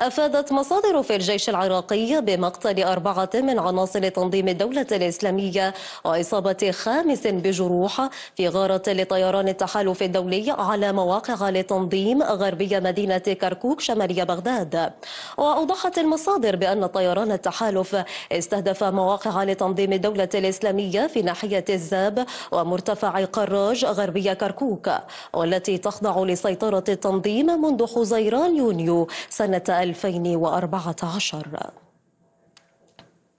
أفادت مصادر في الجيش العراقي بمقتل أربعة من عناصر تنظيم الدولة الإسلامية وإصابة خامس بجروح في غارة لطيران التحالف الدولي على مواقع لتنظيم غربية مدينة كركوك شمالية بغداد وأوضحت المصادر بأن طيران التحالف استهدف مواقع لتنظيم الدولة الإسلامية في ناحية الزاب ومرتفع قراج غربية كركوك والتي تخضع لسيطرة التنظيم منذ حزيران يونيو سنة 2014